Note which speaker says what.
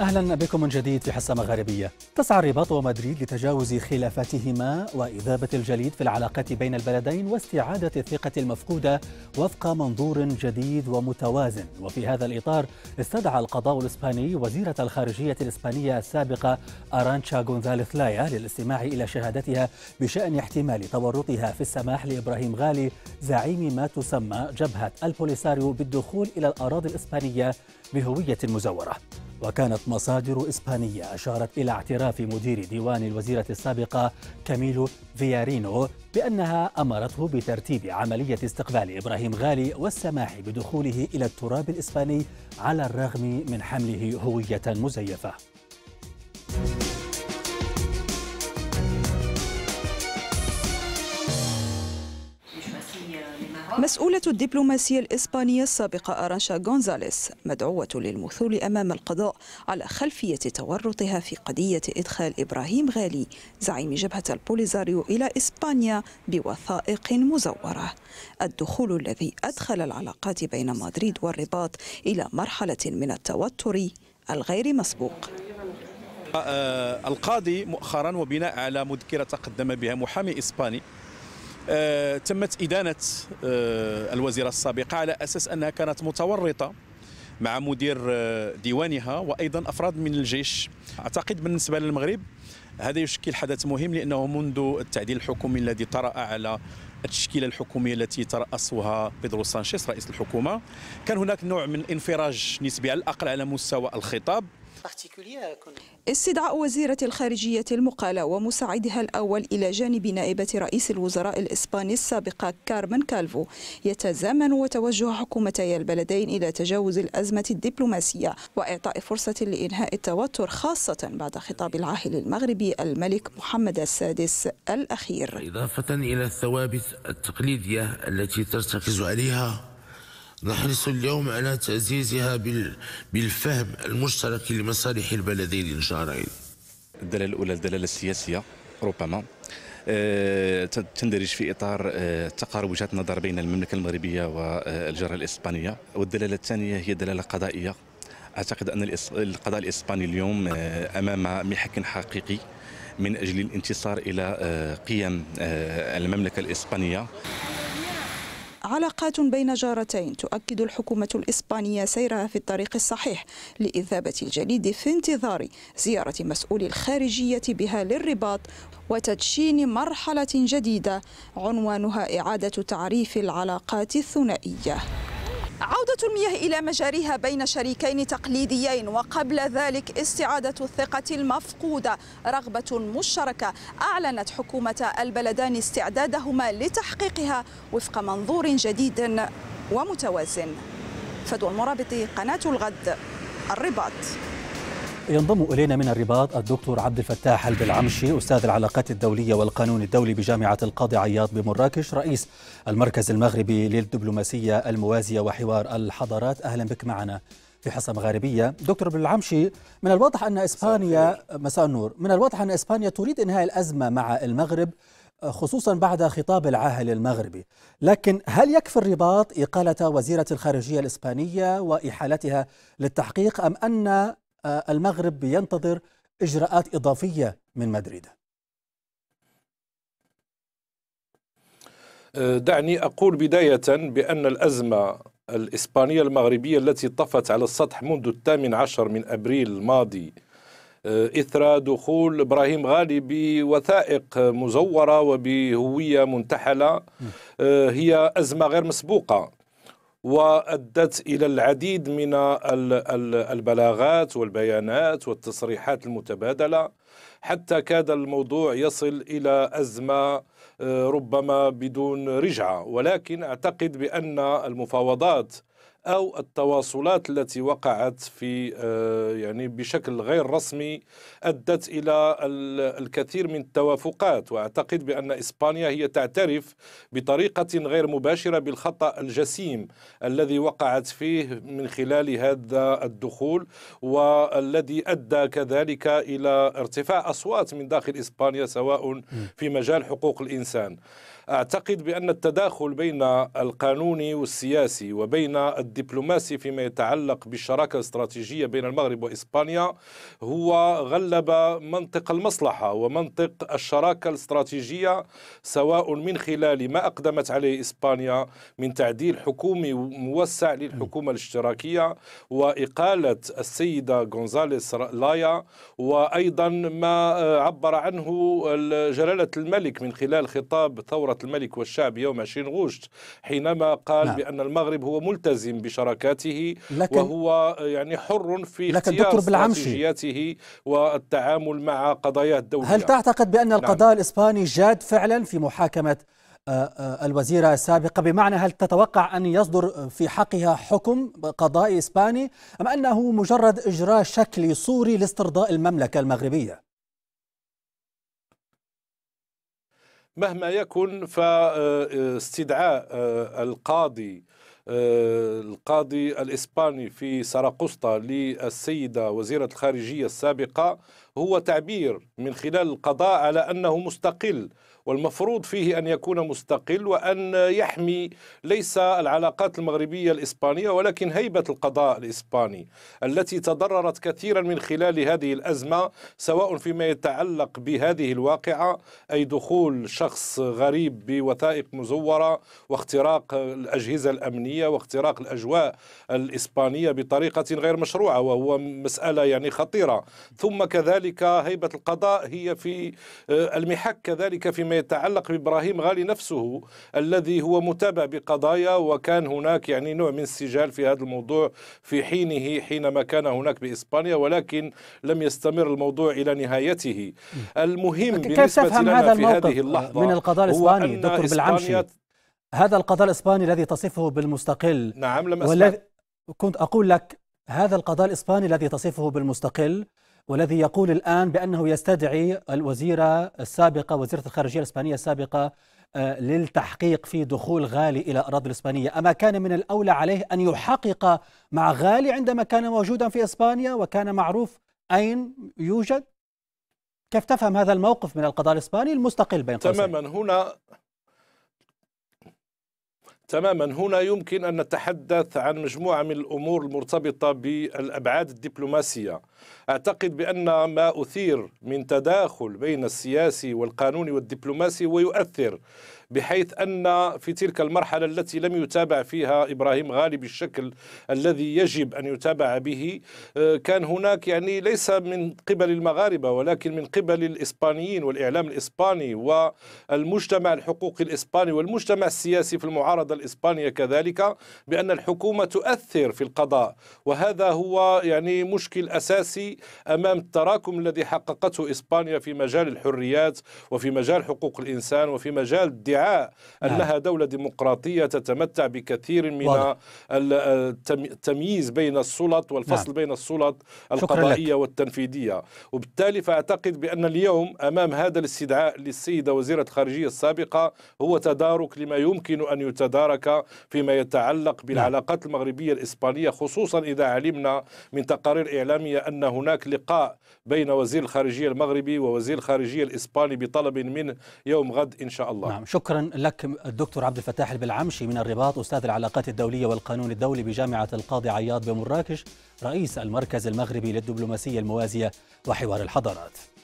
Speaker 1: أهلا بكم من جديد في حصه مغاربيه تسعى الرباط ومدريد لتجاوز خلافاتهما وإذابة الجليد في العلاقة بين البلدين واستعادة الثقة المفقودة وفق منظور جديد ومتوازن وفي هذا الإطار استدعى القضاء الإسباني وزيرة الخارجية الإسبانية السابقة أرانشا غونزاليث لايا للاستماع إلى شهادتها بشأن احتمال تورطها في السماح لإبراهيم غالي زعيم ما تسمى جبهة البوليساريو بالدخول إلى الأراضي الإسبانية بهوية مزورة وكانت مصادر إسبانية أشارت إلى اعتراف مدير ديوان الوزيرة السابقة كاميلو فيارينو بأنها أمرته بترتيب عملية استقبال إبراهيم غالي والسماح بدخوله إلى التراب الإسباني على الرغم من حمله هوية مزيفة
Speaker 2: مسؤولة الدبلوماسية الإسبانية السابقة أرانشا غونزاليس مدعوة للمثول أمام القضاء على خلفية تورطها في قضية إدخال إبراهيم غالي زعيم جبهة البوليزاريو إلى إسبانيا بوثائق مزورة الدخول الذي أدخل العلاقات بين مدريد والرباط إلى مرحلة من التوتر الغير مسبوق
Speaker 1: آه، القاضي مؤخرا وبناء على مذكرة تقدم بها محامي إسباني آه، تمت إدانة آه، الوزيرة السابقة على أساس أنها كانت متورطة مع مدير آه، ديوانها وأيضا أفراد من الجيش أعتقد بالنسبة للمغرب هذا يشكل حدث مهم لأنه منذ التعديل الحكومي الذي طرأ على التشكيلة الحكومية التي ترأسها بيدرو سانشيز رئيس الحكومة كان هناك نوع من الانفراج نسبي على الأقل على مستوى الخطاب
Speaker 2: Euh, استدعاء وزيرة الخارجية المقالة ومساعدها الأول إلى جانب نائبة رئيس الوزراء الإسباني السابقة كارمن كالفو يتزامن وتوجه حكومتي البلدين إلى تجاوز الأزمة الدبلوماسية وإعطاء فرصة لإنهاء التوتر خاصة بعد خطاب العاهل المغربي الملك محمد السادس الأخير
Speaker 3: إضافة إلى الثوابت التقليدية التي ترتكز عليها نحرص اليوم على تعزيزها بالفهم المشترك لمصالح البلدين الجارين الدلالة الأولى الدلالة السياسية ربما آه، تندرج في اطار آه، تقارب وجهات النظر بين المملكه المغربيه والجاره آه، الاسبانيه والدلاله الثانيه هي دلاله قضائيه اعتقد ان القضاء الاسباني اليوم امام محك حقيقي من اجل الانتصار الى قيم المملكه الاسبانيه
Speaker 2: علاقات بين جارتين تؤكد الحكومة الإسبانية سيرها في الطريق الصحيح لإذابة الجليد في انتظار زيارة مسؤول الخارجية بها للرباط وتدشين مرحلة جديدة عنوانها إعادة تعريف العلاقات الثنائية عودة المياه إلى مجاريها بين شريكين تقليديين وقبل ذلك استعادة الثقة المفقودة رغبة مشتركة أعلنت حكومة البلدان استعدادهما لتحقيقها وفق منظور جديد ومتوازن فدوى المرابط قناة الغد الرباط
Speaker 1: ينضم إلينا من الرباط الدكتور عبد الفتاح البلعمشي أستاذ العلاقات الدولية والقانون الدولي بجامعة القاضي عياض بمراكش رئيس المركز المغربي للدبلوماسية الموازية وحوار الحضارات أهلا بك معنا في حصة مغاربية دكتور بلعمشي من الواضح أن إسبانيا مساء النور من الواضح أن إسبانيا تريد إنهاء الأزمة مع المغرب خصوصا بعد خطاب العاهل المغربي لكن هل يكفي الرباط إقالة وزيرة الخارجية الإسبانية وإحالتها للتحقيق أم أن آه، المغرب ينتظر إجراءات إضافية من مدريد
Speaker 3: آه، دعني أقول بداية بأن الأزمة الإسبانية المغربية التي طفت على السطح منذ الثامن عشر من أبريل الماضي آه، إثر دخول إبراهيم غالي بوثائق مزورة وبهوية منتحلة هي أزمة غير مسبوقة وادت الى العديد من البلاغات والبيانات والتصريحات المتبادله حتى كاد الموضوع يصل الى ازمه آه، ربما بدون رجعه ولكن اعتقد بان المفاوضات او التواصلات التي وقعت في آه، يعني بشكل غير رسمي ادت الى الكثير من التوافقات واعتقد بان اسبانيا هي تعترف بطريقه غير مباشره بالخطا الجسيم الذي وقعت فيه من خلال هذا الدخول والذي ادى كذلك الى ارتفاع اصوات من داخل اسبانيا سواء في مجال حقوق الانسان أعتقد بأن التداخل بين القانوني والسياسي وبين الدبلوماسي فيما يتعلق بالشراكة الاستراتيجية بين المغرب وإسبانيا هو غلب منطق المصلحة ومنطق الشراكة الاستراتيجية سواء من خلال ما أقدمت عليه إسبانيا من تعديل حكومي موسع للحكومة الاشتراكية وإقالة السيدة غونزاليس لايا وأيضا ما عبر عنه جلالة الملك من خلال خطاب ثورة الملك والشعب يوم 20 غشت حينما قال نعم. بأن المغرب هو ملتزم بشراكاته لكن وهو يعني حر في اختيار استراتيجياته والتعامل مع قضايا الدولية هل تعتقد بأن نعم. القضاء نعم.
Speaker 1: الإسباني جاد فعلا في محاكمة آه، آه، الوزيرة السابقة بمعنى هل تتوقع أن يصدر في حقها حكم قضائي إسباني أم أنه مجرد إجراء شكلي صوري لاسترضاء المملكة المغربية؟
Speaker 3: مهما يكن فاستدعاء آه، القاضي آه، القاضي الإسباني في ساراقوسطا للسيدة وزيرة الخارجية السابقة هو تعبير من خلال القضاء على انه مستقل والمفروض فيه ان يكون مستقل وان يحمي ليس العلاقات المغربيه الاسبانيه ولكن هيبه القضاء الاسباني التي تضررت كثيرا من خلال هذه الازمه سواء فيما يتعلق بهذه الواقعه اي دخول شخص غريب بوثائق مزوره واختراق الاجهزه الامنيه واختراق الاجواء الاسبانيه بطريقه غير مشروعه وهو مساله يعني خطيره ثم كذلك كذلك هيبة القضاء هي في آه، المحك كذلك فيما يتعلق بإبراهيم غالي نفسه الذي هو متابع بقضايا وكان هناك يعني نوع من السجال في هذا الموضوع في حينه حينما كان هناك بإسبانيا ولكن لم يستمر الموضوع إلى نهايته المهم بالنسبة لنا هذا في هذه اللحظة من القضاء الإسباني دكتور بالعمشي
Speaker 1: هذا القضاء الإسباني الذي تصفه بالمستقل نعم لم أسمع كنت أقول لك هذا القضاء الإسباني الذي تصفه بالمستقل والذي يقول الآن بأنه يستدعي الوزيرة السابقة وزيرة الخارجية الإسبانية السابقة آه، للتحقيق في دخول غالي إلى أراضي الإسبانية أما كان من الأولى عليه أن يحقق مع غالي عندما كان موجودا في إسبانيا وكان معروف أين يوجد كيف تفهم هذا الموقف من القضاء الإسباني المستقل بين قوسين
Speaker 3: تماما هنا تماما هنا يمكن أن نتحدث عن مجموعة من الأمور المرتبطة بالأبعاد الدبلوماسية أعتقد بأن ما أثير من تداخل بين السياسي والقانوني والدبلوماسي ويؤثر بحيث أن في تلك المرحلة التي لم يتابع فيها إبراهيم غالي بالشكل الذي يجب أن يتابع به آه، كان هناك يعني ليس من قبل المغاربة ولكن من قبل الإسبانيين والإعلام الإسباني والمجتمع الحقوقي الإسباني والمجتمع السياسي في المعارضة الإسبانية كذلك بأن الحكومة تؤثر في القضاء وهذا هو يعني مشكل أساسي أمام التراكم الذي حققته إسبانيا في مجال الحريات وفي مجال حقوق الإنسان وفي مجال الدعاية أنها نعم. دولة ديمقراطية تتمتع بكثير من التمييز بين السلط والفصل نعم. بين السلط القضائية والتنفيذية وبالتالي فأعتقد بأن اليوم أمام هذا الاستدعاء للسيدة وزيرة الخارجية السابقة هو تدارك لما يمكن أن يتدارك فيما يتعلق نعم. بالعلاقات المغربية الإسبانية خصوصا إذا علمنا من تقارير إعلامية أن هناك لقاء بين وزير الخارجية المغربي ووزير الخارجية الإسباني بطلب منه يوم غد إن شاء الله نعم
Speaker 1: شكرا شكرا لك الدكتور عبد الفتاح البلعمشي من الرباط استاذ العلاقات الدوليه والقانون الدولي بجامعه القاضي عياض بمراكش رئيس المركز المغربي للدبلوماسيه الموازيه وحوار الحضارات